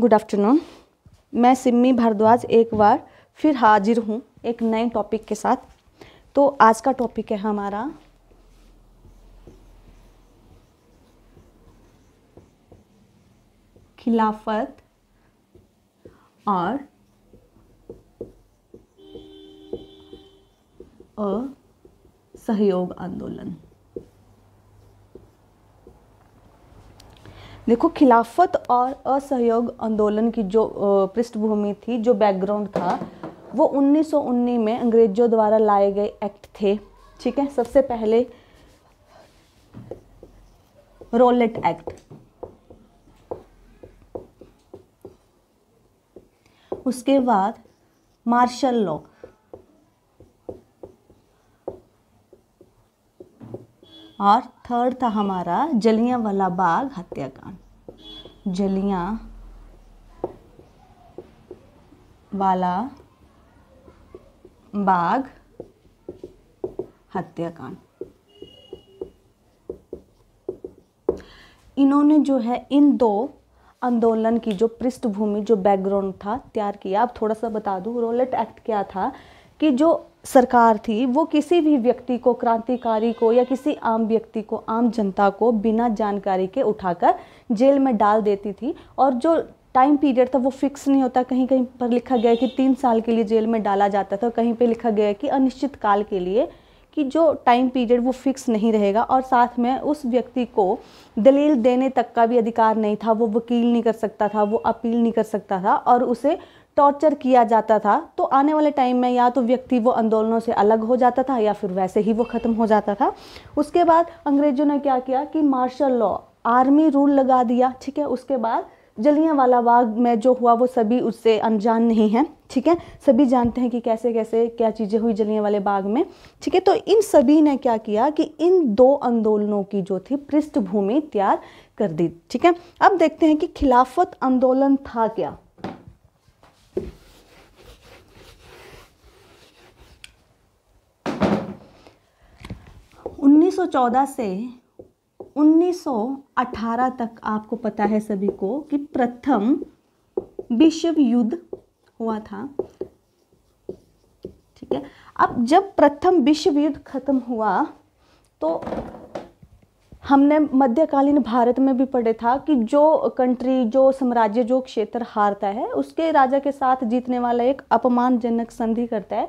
good afternoon मैं सिम्मी भारद्वाज एक बार फिर हाजिर हूँ एक नए टॉपिक के साथ तो आज का टॉपिक है हमारा खिलाफत और सहयोग आंदोलन देखो खिलाफत और असहयोग आंदोलन की जो पृष्ठभूमि थी जो बैकग्राउंड था वो 1919 में अंग्रेजों द्वारा लाए गए एक्ट थे ठीक है सबसे पहले रोलेट एक्ट उसके बाद मार्शल लॉ और थर्ड था हमारा जलिया वाला बाग हत्याकांड जलिया वाला बाग हत्याकांड इन्होंने जो है इन दो आंदोलन की जो पृष्ठभूमि जो बैकग्राउंड था तैयार किया अब थोड़ा सा बता दूँ रोलेट एक्ट क्या था कि जो सरकार थी वो किसी भी व्यक्ति को क्रांतिकारी को या किसी आम व्यक्ति को आम जनता को बिना जानकारी के उठाकर जेल में डाल देती थी और जो टाइम पीरियड था वो फिक्स नहीं होता कहीं कहीं पर लिखा गया है कि तीन साल के लिए जेल में डाला जाता था कहीं पे लिखा गया है कि अनिश्चित काल के लिए कि जो टाइम पीरियड वो फिक्स नहीं रहेगा और साथ में उस व्यक्ति को दलील देने तक का भी अधिकार नहीं था वो वकील नहीं कर सकता था वो अपील नहीं कर सकता था और उसे टॉर्चर किया जाता था तो आने वाले टाइम में या तो व्यक्ति वो आंदोलनों से अलग हो जाता था या फिर वैसे ही वो ख़त्म हो जाता था उसके बाद अंग्रेज़ों ने क्या किया कि मार्शल लॉ आर्मी रूल लगा दिया ठीक है उसके बाद जलियाँ वाला बाग में जो हुआ वो सभी उससे अनजान नहीं है ठीक है सभी जानते हैं कि कैसे कैसे क्या चीज़ें हुई जलियाँ वाले बाग में ठीक है तो इन सभी ने क्या किया कि इन दो आंदोलनों की जो थी पृष्ठभूमि तैयार कर दी ठीक है अब देखते हैं कि खिलाफत आंदोलन था क्या उन्नीस से 1918 तक आपको पता है सभी को कि प्रथम विश्व युद्ध हुआ था ठीक है अब जब प्रथम विश्व युद्ध खत्म हुआ तो हमने मध्यकालीन भारत में भी पढ़े था कि जो कंट्री जो साम्राज्य जो क्षेत्र हारता है उसके राजा के साथ जीतने वाला एक अपमानजनक संधि करता है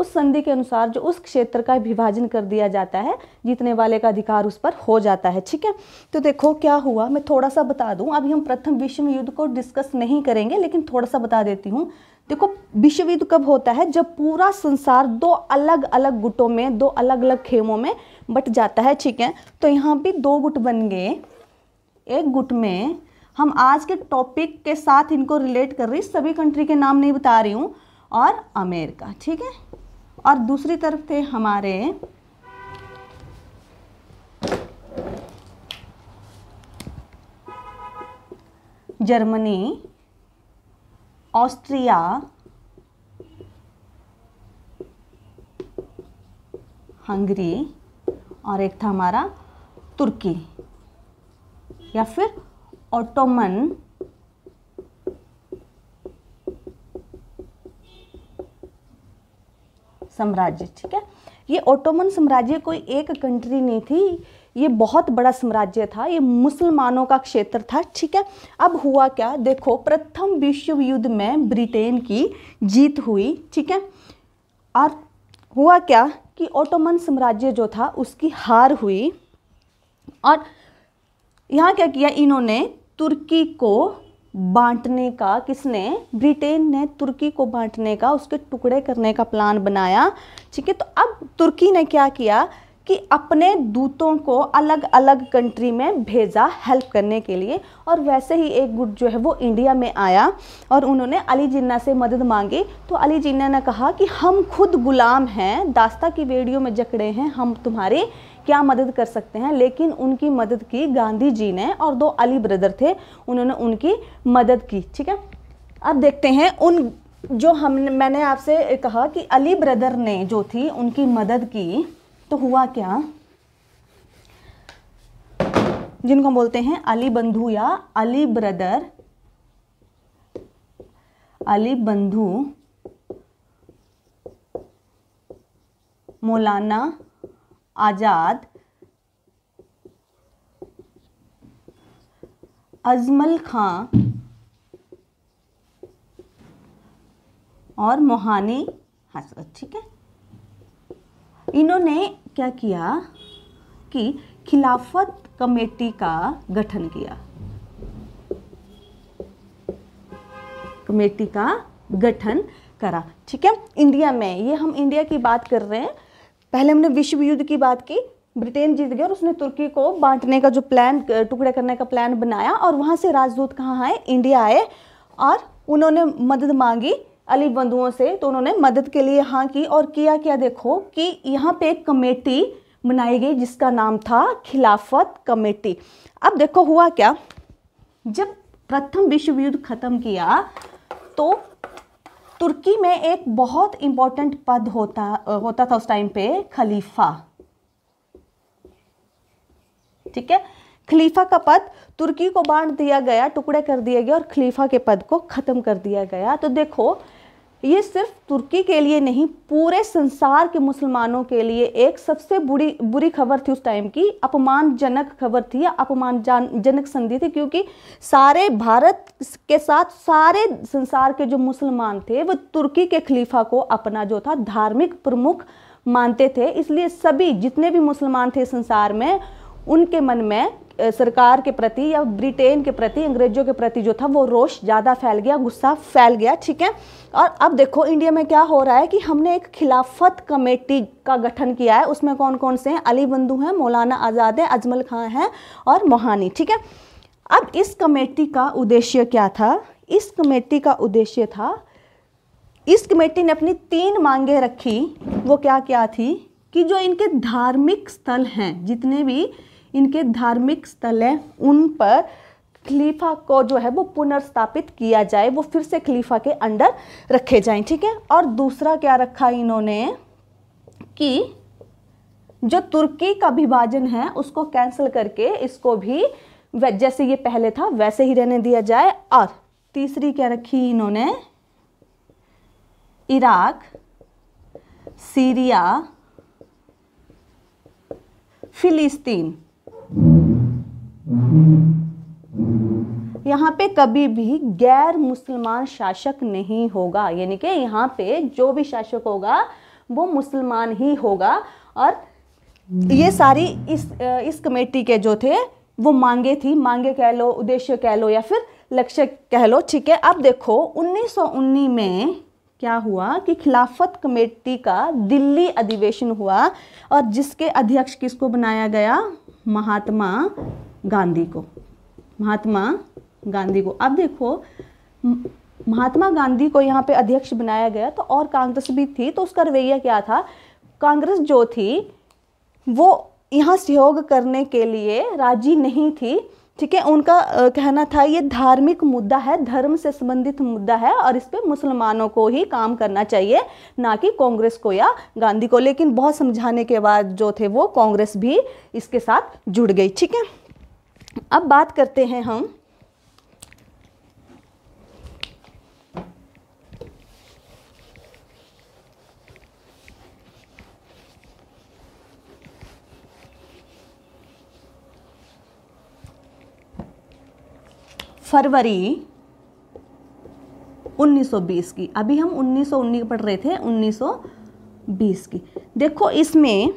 उस संधि के अनुसार जो उस क्षेत्र का विभाजन कर दिया जाता है जीतने वाले का अधिकार उस पर हो जाता है ठीक है तो देखो क्या हुआ मैं थोड़ा सा बता दूं अभी हम प्रथम विश्व युद्ध को डिस्कस नहीं करेंगे लेकिन थोड़ा सा बता देती हूँ देखो विश्व युद्ध कब होता है जब पूरा संसार दो अलग अलग गुटों में दो अलग अलग खेमों में बट जाता है ठीक है तो यहाँ भी दो गुट बन गए एक गुट में हम आज के टॉपिक के साथ इनको रिलेट कर रही सभी कंट्री के नाम नहीं बता रही हूँ और अमेरिका ठीक है और दूसरी तरफ थे हमारे जर्मनी ऑस्ट्रिया हंगरी और एक था हमारा तुर्की या फिर ऑटोमन साम्राज्य ठीक है ये ओटोमन साम्राज्य कोई एक कंट्री नहीं थी ये बहुत बड़ा साम्राज्य था ये मुसलमानों का क्षेत्र था ठीक है अब हुआ क्या देखो प्रथम विश्व युद्ध में ब्रिटेन की जीत हुई ठीक है और हुआ क्या कि ओटोमन साम्राज्य जो था उसकी हार हुई और यहाँ क्या किया इन्होंने तुर्की को बांटने का किसने ब्रिटेन ने तुर्की को बांटने का उसके टुकड़े करने का प्लान बनाया ठीक है तो अब तुर्की ने क्या किया कि अपने दूतों को अलग अलग कंट्री में भेजा हेल्प करने के लिए और वैसे ही एक गुट जो है वो इंडिया में आया और उन्होंने अली जिन्ना से मदद मांगी तो अली जिन्ना ने कहा कि हम खुद गुलाम हैं दास्ता की वीडियो में जकड़े हैं हम तुम्हारे क्या मदद कर सकते हैं लेकिन उनकी मदद की गांधी जी ने और दो अली ब्रदर थे उन्होंने उनकी मदद की ठीक है अब देखते हैं उन जो हम मैंने आपसे कहा कि अली ब्रदर ने जो थी उनकी मदद की तो हुआ क्या जिनको हम बोलते हैं अली बंधु या अली ब्रदर अली बंधु मौलाना आज़ाद अजमल खां और मोहानी हसरत ठीक है इन्होंने क्या किया कि खिलाफत कमेटी का गठन किया कमेटी का गठन करा ठीक है इंडिया में ये हम इंडिया की बात कर रहे हैं पहले हमने विश्व युद्ध की बात की ब्रिटेन जीत गया और उसने तुर्की को बांटने का जो प्लान टुकड़े करने का प्लान बनाया और वहाँ से राजदूत कहाँ आए इंडिया आए और उन्होंने मदद मांगी अली बंधुओं से तो उन्होंने मदद के लिए हाँ की और किया क्या देखो कि यहाँ पे एक कमेटी बनाई गई जिसका नाम था खिलाफत कमेटी अब देखो हुआ क्या जब प्रथम विश्व युद्ध खत्म किया तो तुर्की में एक बहुत इंपॉर्टेंट पद होता होता था उस टाइम पे खलीफा ठीक है खलीफा का पद तुर्की को बांट दिया गया टुकड़े कर दिया गया और खलीफा के पद को ख़त्म कर दिया गया तो देखो ये सिर्फ तुर्की के लिए नहीं पूरे संसार के मुसलमानों के लिए एक सबसे बुरी बुरी खबर थी उस टाइम की अपमानजनक खबर थी या अपमानजनक संधि थी क्योंकि सारे भारत के साथ सारे संसार के जो मुसलमान थे वो तुर्की के खलीफा को अपना जो था धार्मिक प्रमुख मानते थे इसलिए सभी जितने भी मुसलमान थे संसार में उनके मन में सरकार के प्रति या ब्रिटेन के प्रति अंग्रेजों के प्रति जो था वो रोष ज़्यादा फैल गया गुस्सा फैल गया ठीक है और अब देखो इंडिया में क्या हो रहा है कि हमने एक खिलाफत कमेटी का गठन किया है उसमें कौन कौन से हैं अली बंधु हैं मौलाना आज़ाद है अजमल खां हैं और मोहानी ठीक है अब इस कमेटी का उद्देश्य क्या था इस कमेटी का उद्देश्य था इस कमेटी ने अपनी तीन मांगे रखी वो क्या क्या थी कि जो इनके धार्मिक स्थल हैं जितने भी इनके धार्मिक स्थल हैं उन पर खलीफा को जो है वो पुनर्स्थापित किया जाए वो फिर से खलीफा के अंडर रखे जाएं ठीक है और दूसरा क्या रखा इन्होंने कि जो तुर्की का विभाजन है उसको कैंसिल करके इसको भी जैसे ये पहले था वैसे ही रहने दिया जाए और तीसरी क्या रखी इन्होंने इराक सीरिया फिलिस्तीन यहाँ पे कभी भी गैर मुसलमान शासक नहीं होगा यानी कि यहाँ पे जो भी शासक होगा वो मुसलमान ही होगा और ये सारी इस इस कमेटी के जो थे वो मांगे थी मांगे कह लो उद्देश्य कह लो या फिर लक्ष्य कह लो ठीक है अब देखो 1919 में क्या हुआ कि खिलाफत कमेटी का दिल्ली अधिवेशन हुआ और जिसके अध्यक्ष किसको बनाया गया महात्मा गांधी को महात्मा गांधी को अब देखो महात्मा गांधी को यहाँ पे अध्यक्ष बनाया गया तो और कांग्रेस भी थी तो उसका रवैया क्या था कांग्रेस जो थी वो यहाँ सहयोग करने के लिए राजी नहीं थी ठीक है उनका कहना था ये धार्मिक मुद्दा है धर्म से संबंधित मुद्दा है और इस पर मुसलमानों को ही काम करना चाहिए ना कि कांग्रेस को या गांधी को लेकिन बहुत समझाने के बाद जो थे वो कांग्रेस भी इसके साथ जुड़ गई ठीक है अब बात करते हैं हम फरवरी 1920 की अभी हम 1919 पढ़ रहे थे 1920 की देखो इसमें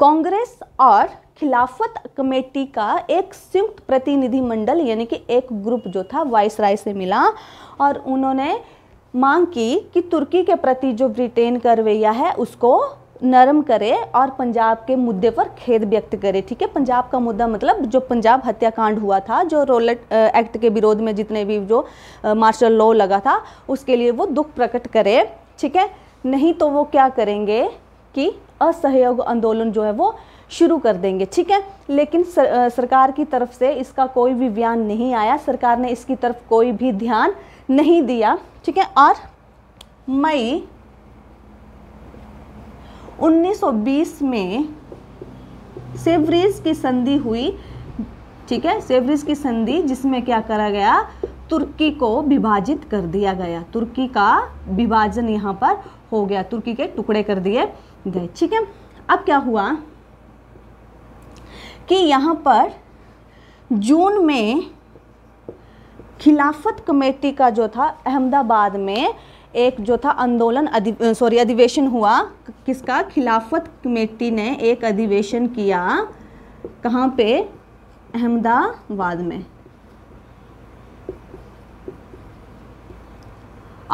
कांग्रेस और खिलाफत कमेटी का एक संयुक्त प्रतिनिधि मंडल यानी कि एक ग्रुप जो था वाइस राय से मिला और उन्होंने मांग की कि तुर्की के प्रति जो ब्रिटेन का रवैया है उसको नरम करे और पंजाब के मुद्दे पर खेद व्यक्त करे ठीक है पंजाब का मुद्दा मतलब जो पंजाब हत्याकांड हुआ था जो रोलेट एक्ट के विरोध में जितने भी जो मार्शल लॉ लगा था उसके लिए वो दुख प्रकट करे ठीक है नहीं तो वो क्या करेंगे कि असहयोग आंदोलन जो है वो शुरू कर देंगे ठीक है लेकिन सर, आ, सरकार की तरफ से इसका कोई भी बयान नहीं आया सरकार ने इसकी तरफ कोई भी ध्यान नहीं दिया ठीक है और मई 1920 में सेवरीज की संधि हुई ठीक है सेवरीज की संधि जिसमें क्या करा गया तुर्की को विभाजित कर दिया गया तुर्की का विभाजन यहाँ पर हो गया तुर्की के टुकड़े कर दिए गए ठीक है अब क्या हुआ कि यहाँ पर जून में खिलाफत कमेटी का जो था अहमदाबाद में एक जो था आंदोलन अधि सॉरी अधिवेशन हुआ किसका खिलाफत कमेटी ने एक अधिवेशन किया कहाँ पे अहमदाबाद में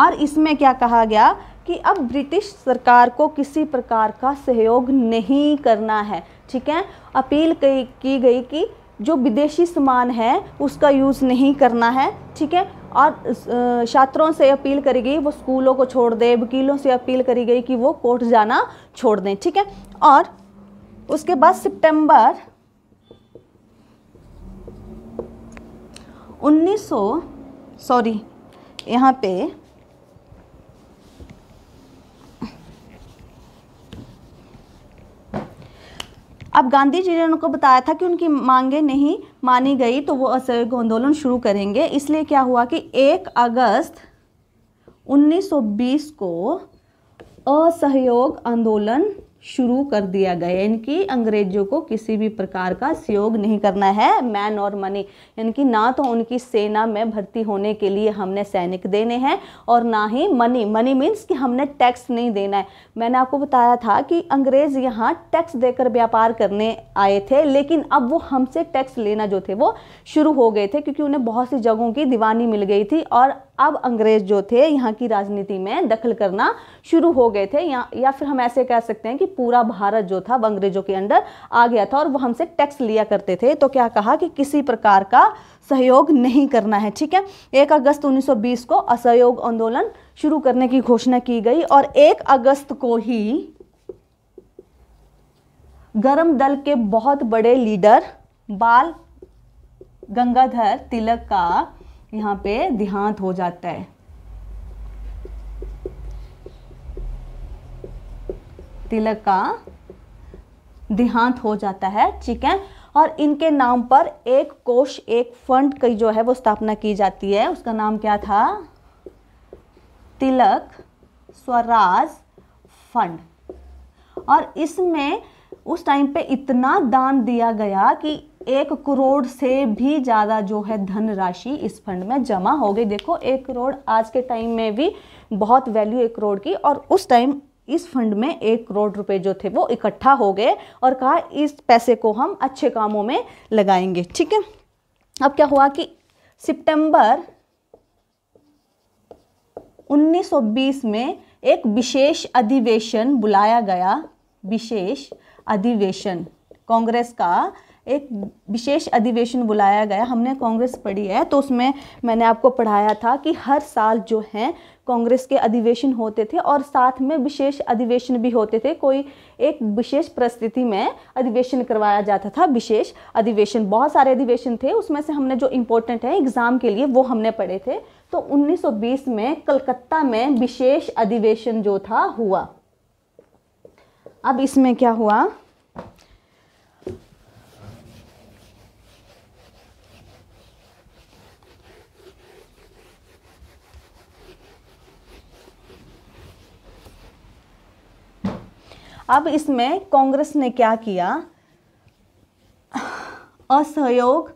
और इसमें क्या कहा गया कि अब ब्रिटिश सरकार को किसी प्रकार का सहयोग नहीं करना है ठीक है अपील की गई कि जो विदेशी सामान है उसका यूज़ नहीं करना है ठीक है और छात्रों से अपील करी गई वो स्कूलों को छोड़ दें वकीलों से अपील करी गई कि वो कोर्ट जाना छोड़ दें ठीक है और उसके बाद सितंबर 1900 सॉरी यहाँ पे अब गांधी जी ने उनको बताया था कि उनकी मांगे नहीं मानी गई तो वो असहयोग आंदोलन शुरू करेंगे इसलिए क्या हुआ कि एक अगस्त 1920 को असहयोग आंदोलन शुरू कर दिया गया यानी कि अंग्रेजों को किसी भी प्रकार का सहयोग नहीं करना है मैन और मनी यानी कि ना तो उनकी सेना में भर्ती होने के लिए हमने सैनिक देने हैं और ना ही मनी मनी मीन्स कि हमने टैक्स नहीं देना है मैंने आपको बताया था कि अंग्रेज़ यहाँ टैक्स देकर व्यापार करने आए थे लेकिन अब वो हमसे टैक्स लेना जो थे वो शुरू हो गए थे क्योंकि उन्हें बहुत सी जगहों की दीवानी मिल गई थी और अब अंग्रेज़ जो थे यहाँ की राजनीति में दखल करना शुरू हो गए थे या, या फिर हम ऐसे कह सकते हैं कि पूरा भारत जो था अंग्रेजों के अंडर आ गया था और वो हमसे टैक्स लिया करते थे तो क्या कहा कि किसी प्रकार का सहयोग नहीं करना है ठीक है एक अगस्त 1920 को असहयोग आंदोलन शुरू करने की घोषणा की गई और एक अगस्त को ही गरम दल के बहुत बड़े लीडर बाल गंगाधर तिलक का यहाँ पे देहांत हो जाता है तिलक का देहांत हो जाता है ठीक है और इनके नाम पर एक कोष एक फंड की जो है वो स्थापना की जाती है उसका नाम क्या था तिलक स्वराज फंड और इसमें उस टाइम पे इतना दान दिया गया कि एक करोड़ से भी ज़्यादा जो है धनराशि इस फंड में जमा हो गई देखो एक करोड़ आज के टाइम में भी बहुत वैल्यू एक करोड़ की और उस टाइम इस फंड में एक करोड़ रुपए जो थे वो इकट्ठा हो गए और कहा इस पैसे को हम अच्छे कामों में लगाएंगे ठीक है अब क्या हुआ कि सितंबर 1920 में एक विशेष अधिवेशन बुलाया गया विशेष अधिवेशन कांग्रेस का एक विशेष अधिवेशन बुलाया गया हमने कांग्रेस पढ़ी है तो उसमें मैंने आपको पढ़ाया था कि हर साल जो है कांग्रेस के अधिवेशन होते थे और साथ में विशेष अधिवेशन भी होते थे कोई एक विशेष परिस्थिति में अधिवेशन करवाया जाता था विशेष अधिवेशन बहुत सारे अधिवेशन थे उसमें से हमने जो इम्पोर्टेंट है एग्ज़ाम के लिए वो हमने पढ़े थे तो 1920 में कलकत्ता में विशेष अधिवेशन जो था हुआ अब इसमें क्या हुआ अब इसमें कांग्रेस ने क्या किया असहयोग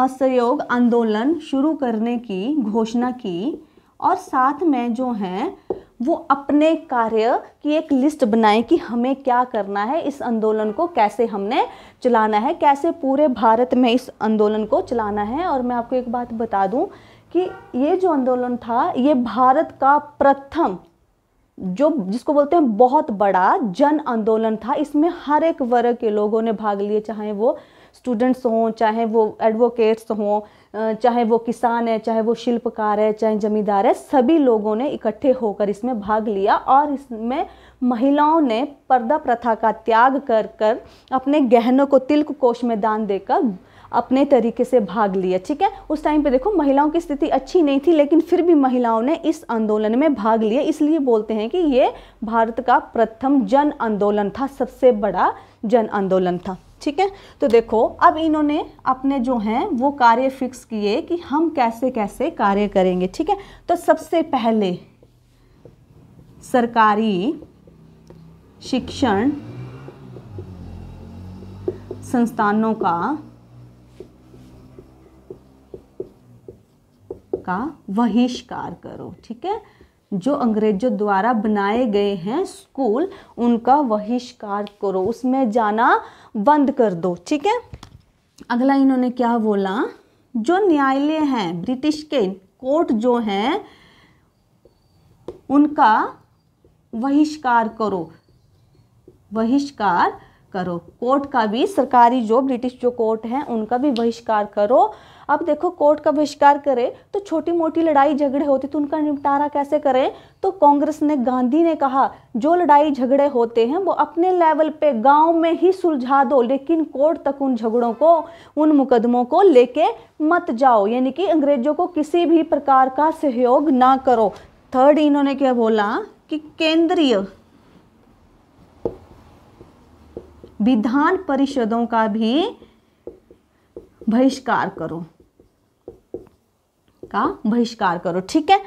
असहयोग आंदोलन शुरू करने की घोषणा की और साथ में जो हैं वो अपने कार्य की एक लिस्ट बनाए कि हमें क्या करना है इस आंदोलन को कैसे हमने चलाना है कैसे पूरे भारत में इस आंदोलन को चलाना है और मैं आपको एक बात बता दूं कि ये जो आंदोलन था ये भारत का प्रथम जो जिसको बोलते हैं बहुत बड़ा जन आंदोलन था इसमें हर एक वर्ग के लोगों ने भाग लिए चाहे वो स्टूडेंट्स हों चाहे वो एडवोकेट्स हों चाहे वो किसान है चाहे वो शिल्पकार है चाहे जमींदार है सभी लोगों ने इकट्ठे होकर इसमें भाग लिया और इसमें महिलाओं ने पर्दा प्रथा का त्याग कर कर अपने गहनों को तिलक कोष में दान देकर अपने तरीके से भाग लिया ठीक है उस टाइम पे देखो महिलाओं की स्थिति अच्छी नहीं थी लेकिन फिर भी महिलाओं ने इस आंदोलन में भाग लिया इसलिए बोलते हैं कि ये भारत का प्रथम जन आंदोलन था सबसे बड़ा जन आंदोलन था ठीक है तो देखो अब इन्होंने अपने जो हैं वो कार्य फिक्स किए कि हम कैसे कैसे कार्य करेंगे ठीक है तो सबसे पहले सरकारी शिक्षण संस्थानों का का बहिष्कार करो ठीक है जो अंग्रेजों द्वारा बनाए गए हैं स्कूल उनका बहिष्कार करो उसमें जाना बंद कर दो ठीक है अगला इन्होंने क्या बोला जो न्यायालय हैं ब्रिटिश के कोर्ट जो हैं उनका बहिष्कार करो बहिष्कार करो कोर्ट का भी सरकारी जो ब्रिटिश जो कोर्ट हैं उनका भी बहिष्कार करो अब देखो कोर्ट का बहिष्कार करें तो छोटी मोटी लड़ाई झगड़े होते तो उनका निपटारा कैसे करें तो कांग्रेस ने गांधी ने कहा जो लड़ाई झगड़े होते हैं वो अपने लेवल पे गांव में ही सुलझा दो लेकिन कोर्ट तक उन झगड़ों को उन मुकदमों को लेके मत जाओ यानी कि अंग्रेजों को किसी भी प्रकार का सहयोग ना करो थर्ड इन्होंने क्या बोला कि केंद्रीय विधान परिषदों का भी बहिष्कार करो का बहिष्कार करो ठीक है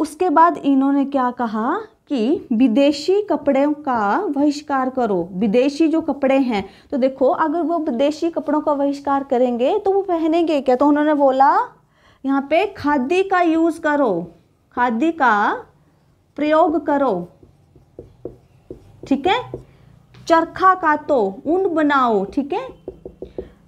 उसके बाद इन्होंने क्या कहा कि विदेशी कपड़ों का बहिष्कार करो विदेशी जो कपड़े हैं तो देखो अगर वो विदेशी कपड़ों का बहिष्कार करेंगे तो वो पहनेंगे क्या तो उन्होंने बोला यहाँ पे खादी का यूज़ करो खादी का प्रयोग करो ठीक है चरखा काटो ऊन बनाओ ठीक है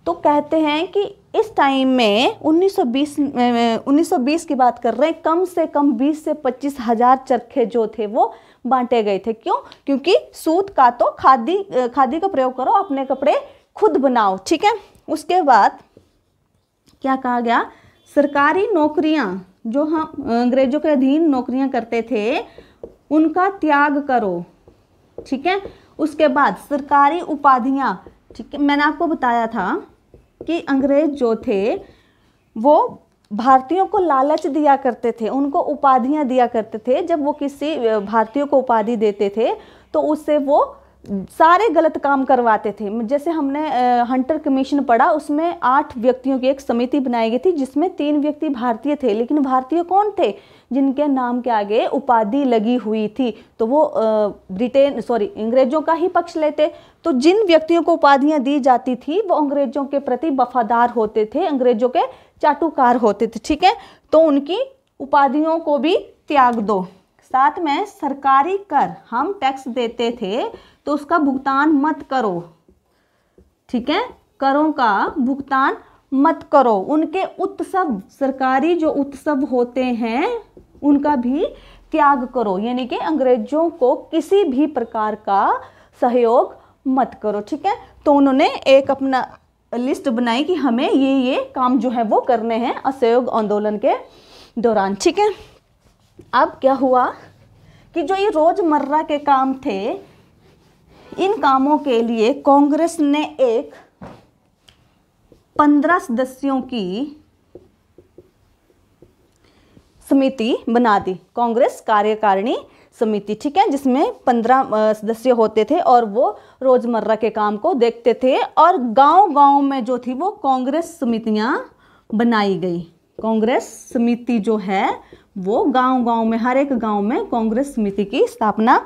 तो कहते हैं कि इस टाइम में 1920 1920 की बात कर रहे हैं कम से कम 20 से पच्चीस हजार चरखे जो थे वो बांटे गए थे क्यों क्योंकि सूत का तो खादी खादी का प्रयोग करो अपने कपड़े खुद बनाओ ठीक है उसके बाद क्या कहा गया सरकारी नौकरियां जो हम अंग्रेजों के अधीन नौकरियां करते थे उनका त्याग करो ठीक है उसके बाद सरकारी उपाधियां ठीक है मैंने आपको बताया था कि अंग्रेज जो थे वो भारतीयों को लालच दिया करते थे उनको उपाधियां दिया करते थे जब वो किसी भारतीयों को उपाधि देते थे तो उससे वो सारे गलत काम करवाते थे जैसे हमने हंटर कमीशन पढ़ा उसमें आठ व्यक्तियों की एक समिति बनाई गई थी जिसमें तीन व्यक्ति भारतीय थे लेकिन भारतीय कौन थे जिनके नाम के आगे उपाधि लगी हुई थी तो वो ब्रिटेन सॉरी अंग्रेजों का ही पक्ष लेते तो जिन व्यक्तियों को उपाधियां दी जाती थी वो अंग्रेजों के प्रति वफादार होते थे अंग्रेजों के चाटुकार होते थे ठीक है तो उनकी उपाधियों को भी त्याग दो साथ में सरकारी कर हम टैक्स देते थे तो उसका भुगतान मत करो ठीक है करों का भुगतान मत करो उनके उत्सव सरकारी जो उत्सव होते हैं उनका भी त्याग करो यानी कि अंग्रेजों को किसी भी प्रकार का सहयोग मत करो ठीक है तो उन्होंने एक अपना लिस्ट बनाई कि हमें ये ये काम जो है वो करने हैं असहयोग आंदोलन के दौरान ठीक है अब क्या हुआ कि जो ये रोज़मर्रा के काम थे इन कामों के लिए कांग्रेस ने एक पंद्रह सदस्यों की समिति बना दी कांग्रेस कार्यकारिणी समिति ठीक है जिसमें पंद्रह सदस्य होते थे और वो रोज़मर्रा के काम को देखते थे और गांव-गांव में जो थी वो कांग्रेस समितियां बनाई गई कांग्रेस समिति जो है वो गांव-गांव में हर एक गांव में कांग्रेस समिति की स्थापना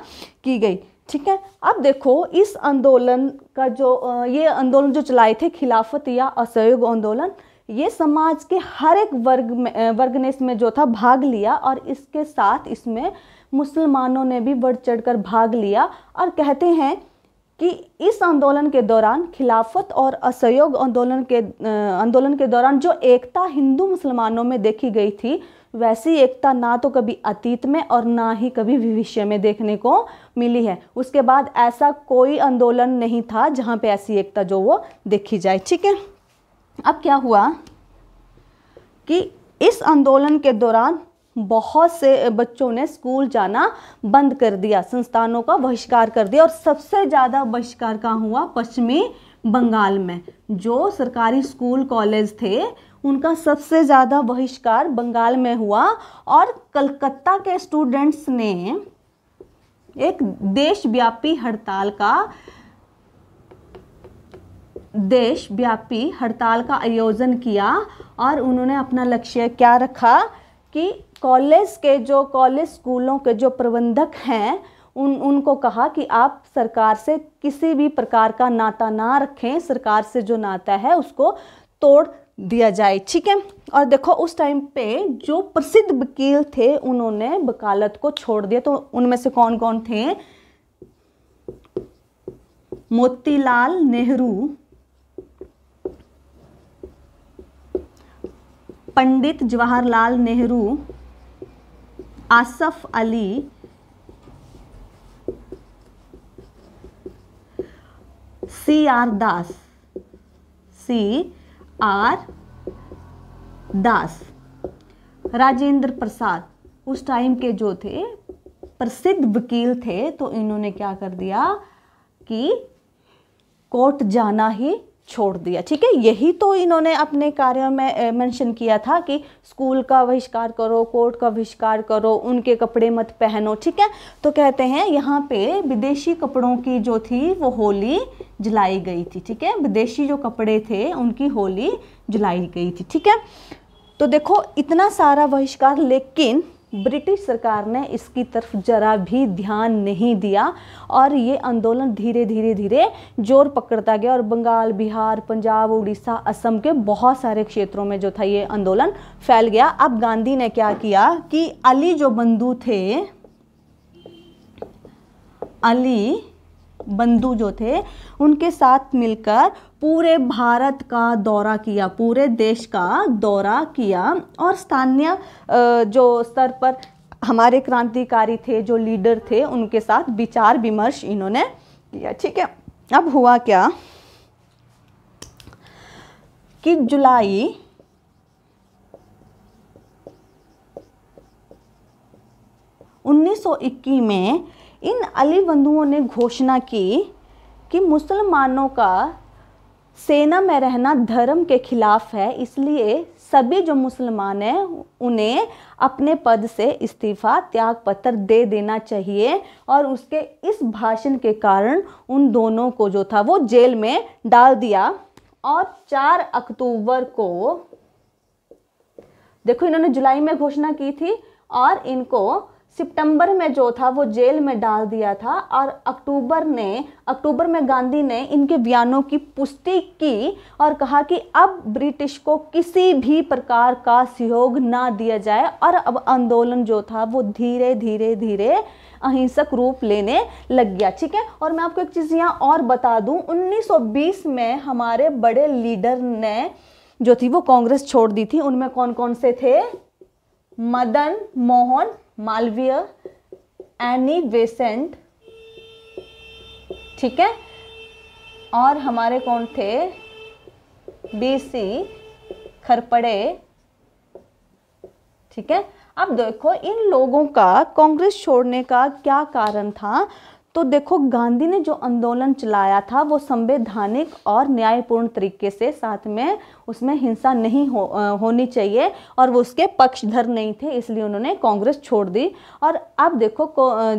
की गई ठीक है अब देखो इस आंदोलन का जो ये आंदोलन जो चलाए थे खिलाफत या असहयोग आंदोलन ये समाज के हर एक वर्ग में वर्ग ने इसमें जो था भाग लिया और इसके साथ इसमें मुसलमानों ने भी बढ़ चढ़कर भाग लिया और कहते हैं कि इस आंदोलन के दौरान खिलाफत और असहयोग आंदोलन के आंदोलन के दौरान जो एकता हिंदू मुसलमानों में देखी गई थी वैसी एकता ना तो कभी अतीत में और ना ही कभी भविष्य में देखने को मिली है उसके बाद ऐसा कोई आंदोलन नहीं था जहाँ पे ऐसी एकता जो वो देखी जाए ठीक है अब क्या हुआ कि इस आंदोलन के दौरान बहुत से बच्चों ने स्कूल जाना बंद कर दिया संस्थानों का बहिष्कार कर दिया और सबसे ज़्यादा बहिष्कार कहाँ हुआ पश्चिमी बंगाल में जो सरकारी स्कूल कॉलेज थे उनका सबसे ज़्यादा बहिष्कार बंगाल में हुआ और कलकत्ता के स्टूडेंट्स ने एक देशव्यापी हड़ताल का देशव्यापी हड़ताल का आयोजन किया और उन्होंने अपना लक्ष्य क्या रखा कि कॉलेज के जो कॉलेज स्कूलों के जो प्रबंधक हैं उन उनको कहा कि आप सरकार से किसी भी प्रकार का नाता ना रखें सरकार से जो नाता है उसको तोड़ दिया जाए ठीक है और देखो उस टाइम पे जो प्रसिद्ध वकील थे उन्होंने वकालत को छोड़ दिया तो उनमें से कौन कौन थे Motilal Nehru Pandit Jawaharlal Nehru Asaf Ali C R Das C R Das Rajendra Prasad उस टाइम के जो थे प्रसिद्ध वकील थे तो इन्होंने क्या कर दिया कि कोर्ट जाना ही छोड़ दिया ठीक है यही तो इन्होंने अपने कार्यों में मेंशन किया था कि स्कूल का बहिष्कार करो कोर्ट का बहिष्कार करो उनके कपड़े मत पहनो ठीक है तो कहते हैं यहाँ पे विदेशी कपड़ों की जो थी वो होली जलाई गई थी ठीक है विदेशी जो कपड़े थे उनकी होली जलाई गई थी ठीक है तो देखो इतना सारा बहिष्कार लेकिन ब्रिटिश सरकार ने इसकी तरफ जरा भी ध्यान नहीं दिया और ये आंदोलन धीरे धीरे धीरे जोर पकड़ता गया और बंगाल बिहार पंजाब उड़ीसा असम के बहुत सारे क्षेत्रों में जो था ये आंदोलन फैल गया अब गांधी ने क्या किया कि अली जो बंधु थे अली बंधु जो थे उनके साथ मिलकर पूरे भारत का दौरा किया पूरे देश का दौरा किया और स्थानीय जो स्तर पर हमारे क्रांतिकारी थे जो लीडर थे उनके साथ विचार विमर्श इन्होंने किया ठीक है अब हुआ क्या कि जुलाई उन्नीस में इन अली बंधुओं ने घोषणा की कि मुसलमानों का सेना में रहना धर्म के खिलाफ है इसलिए सभी जो मुसलमान हैं उन्हें अपने पद से इस्तीफा त्याग पत्र दे देना चाहिए और उसके इस भाषण के कारण उन दोनों को जो था वो जेल में डाल दिया और 4 अक्टूबर को देखो इन्होंने जुलाई में घोषणा की थी और इनको सितंबर में जो था वो जेल में डाल दिया था और अक्टूबर ने अक्टूबर में गांधी ने इनके बयानों की पुष्टि की और कहा कि अब ब्रिटिश को किसी भी प्रकार का सहयोग ना दिया जाए और अब आंदोलन जो था वो धीरे धीरे धीरे अहिंसक रूप लेने लग गया ठीक है और मैं आपको एक चीज़ यहाँ और बता दूँ उन्नीस में हमारे बड़े लीडर ने जो थी वो कांग्रेस छोड़ दी थी उनमें कौन कौन से थे मदन मोहन मालवीय एनी बेसेंट ठीक है और हमारे कौन थे बीसी खरपड़े ठीक है अब देखो इन लोगों का कांग्रेस छोड़ने का क्या कारण था तो देखो गांधी ने जो आंदोलन चलाया था वो संवैधानिक और न्यायपूर्ण तरीके से साथ में उसमें हिंसा नहीं हो होनी चाहिए और वो उसके पक्षधर नहीं थे इसलिए उन्होंने कांग्रेस छोड़ दी और अब देखो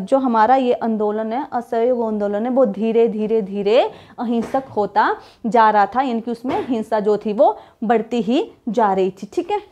जो हमारा ये आंदोलन है असहयोग आंदोलन है वो धीरे धीरे धीरे अहिंसक होता जा रहा था यानी कि उसमें हिंसा जो थी वो बढ़ती ही जा रही थी ठीक है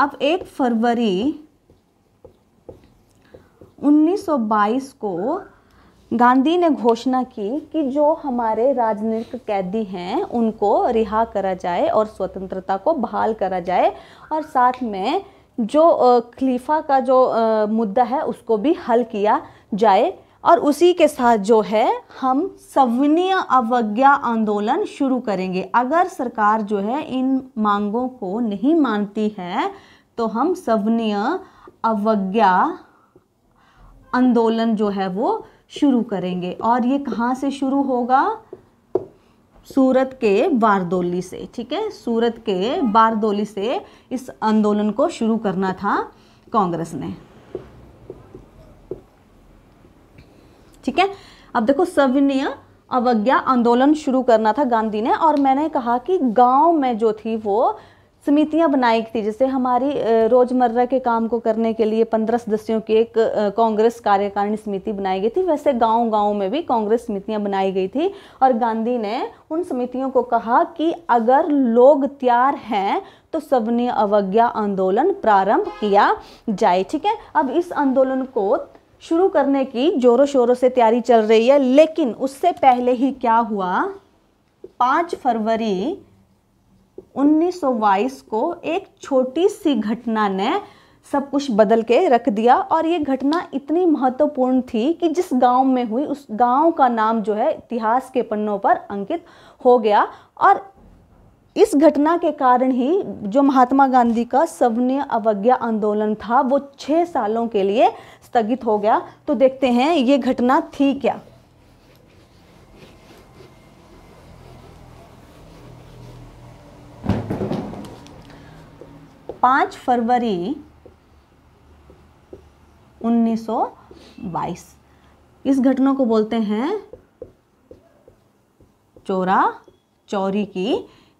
अब एक फरवरी 1922 को गांधी ने घोषणा की कि जो हमारे राजनीतिक कैदी हैं उनको रिहा करा जाए और स्वतंत्रता को बहाल करा जाए और साथ में जो खलीफा का जो मुद्दा है उसको भी हल किया जाए और उसी के साथ जो है हम सविनय अवज्ञा आंदोलन शुरू करेंगे अगर सरकार जो है इन मांगों को नहीं मानती है तो हम सविनय अवज्ञा आंदोलन जो है वो शुरू करेंगे और ये कहाँ से शुरू होगा सूरत के बारदोली से ठीक है सूरत के बारदोली से इस आंदोलन को शुरू करना था कांग्रेस ने ठीक है अब देखो सविनय अवज्ञा आंदोलन शुरू करना था गांधी ने और मैंने कहा कि गांव में जो थी वो समितियां बनाई थी जैसे हमारी रोज़मर्रा के काम को करने के लिए पंद्रह सदस्यों की एक कांग्रेस कार्यकारिणी समिति बनाई गई थी वैसे गांव गांव में भी कांग्रेस समितियां बनाई गई थी और गांधी ने उन समितियों को कहा कि अगर लोग तैयार हैं तो सबने अवज्ञा आंदोलन प्रारंभ किया जाए ठीक है अब इस आंदोलन को शुरू करने की जोरों शोरों से तैयारी चल रही है लेकिन उससे पहले ही क्या हुआ पाँच फरवरी 1922 को एक छोटी सी घटना ने सब कुछ बदल के रख दिया और ये घटना इतनी महत्वपूर्ण थी कि जिस गांव में हुई उस गांव का नाम जो है इतिहास के पन्नों पर अंकित हो गया और इस घटना के कारण ही जो महात्मा गांधी का सवनीय अवज्ञा आंदोलन था वो छः सालों के लिए स्थगित हो गया तो देखते हैं ये घटना थी क्या पांच फरवरी 1922 इस घटना को बोलते हैं चोरा चोरी की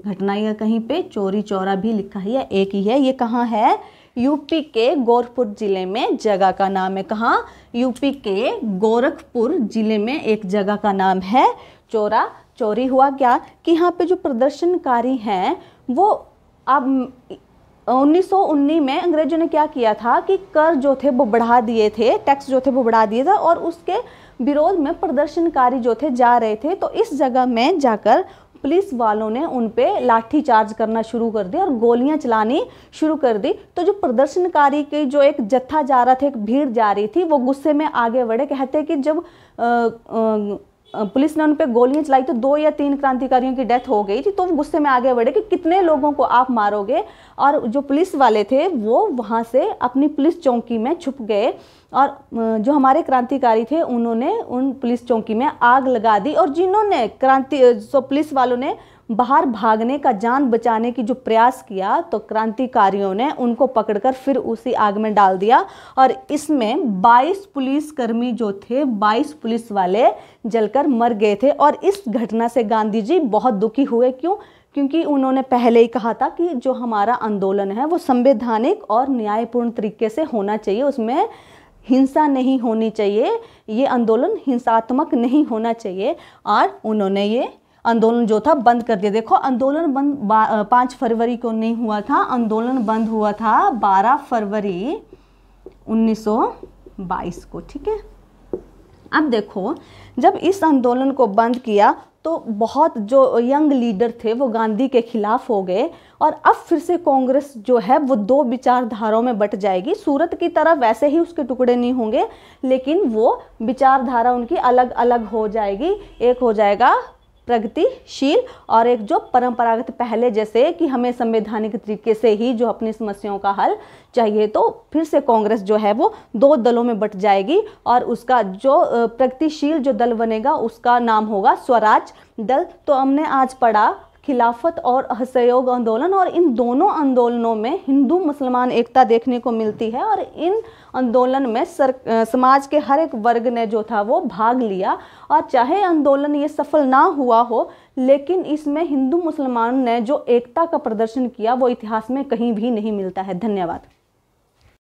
घटना या कहीं पे चोरी चोरा भी लिखा है या एक ही है ये कहाँ है यूपी के गोरखपुर ज़िले में जगह का नाम है कहाँ यूपी के गोरखपुर ज़िले में एक जगह का नाम है चोरा चोरी हुआ क्या कि यहाँ पे जो प्रदर्शनकारी हैं वो अब 1919 में अंग्रेजों ने क्या किया था कि कर जो थे वो बढ़ा दिए थे टैक्स जो थे वो बढ़ा दिए था और उसके विरोध में प्रदर्शनकारी जो थे जा रहे थे तो इस जगह में जाकर पुलिस वालों ने उन पर लाठीचार्ज करना शुरू कर दिया और गोलियां चलानी शुरू कर दी तो जो प्रदर्शनकारी की जो एक जत्था जा रहा था एक भीड़ जा रही थी वो गुस्से में आगे बढ़े कहते कि जब पुलिस ने उन पर गोलियां चलाई तो दो या तीन क्रांतिकारियों की डेथ हो गई थी तो गुस्से में आगे बढ़े कि कितने लोगों को आप मारोगे और जो पुलिस वाले थे वो वहाँ से अपनी पुलिस चौकी में छुप गए और जो हमारे क्रांतिकारी थे उन्होंने उन पुलिस चौकी में आग लगा दी और जिन्होंने क्रांति सो पुलिस वालों ने बाहर भागने का जान बचाने की जो प्रयास किया तो क्रांतिकारियों ने उनको पकड़कर फिर उसी आग में डाल दिया और इसमें 22 पुलिसकर्मी जो थे 22 पुलिस वाले जलकर मर गए थे और इस घटना से गांधी जी बहुत दुखी हुए क्यों क्योंकि उन्होंने पहले ही कहा था कि जो हमारा आंदोलन है वो संवैधानिक और न्यायपूर्ण तरीके से होना चाहिए उसमें हिंसा नहीं होनी चाहिए ये आंदोलन हिंसात्मक नहीं होना चाहिए और उन्होंने ये आंदोलन जो था बंद कर दिया देखो आंदोलन बंद पाँच फरवरी को नहीं हुआ था आंदोलन बंद हुआ था बारह फरवरी 1922 को ठीक है अब देखो जब इस आंदोलन को बंद किया तो बहुत जो यंग लीडर थे वो गांधी के खिलाफ हो गए और अब फिर से कांग्रेस जो है वो दो विचारधाराओं में बट जाएगी सूरत की तरह वैसे ही उसके टुकड़े नहीं होंगे लेकिन वो विचारधारा उनकी अलग अलग हो जाएगी एक हो जाएगा प्रगतिशील और एक जो परंपरागत पहले जैसे कि हमें संवैधानिक तरीके से ही जो अपनी समस्याओं का हल चाहिए तो फिर से कांग्रेस जो है वो दो दलों में बट जाएगी और उसका जो प्रगतिशील जो दल बनेगा उसका नाम होगा स्वराज दल तो हमने आज पढ़ा खिलाफत और असहयोग आंदोलन और इन दोनों आंदोलनों में हिंदू मुसलमान एकता देखने को मिलती है और इन आंदोलन में सर समाज के हर एक वर्ग ने जो था वो भाग लिया और चाहे आंदोलन ये सफल ना हुआ हो लेकिन इसमें हिंदू मुसलमान ने जो एकता का प्रदर्शन किया वो इतिहास में कहीं भी नहीं मिलता है धन्यवाद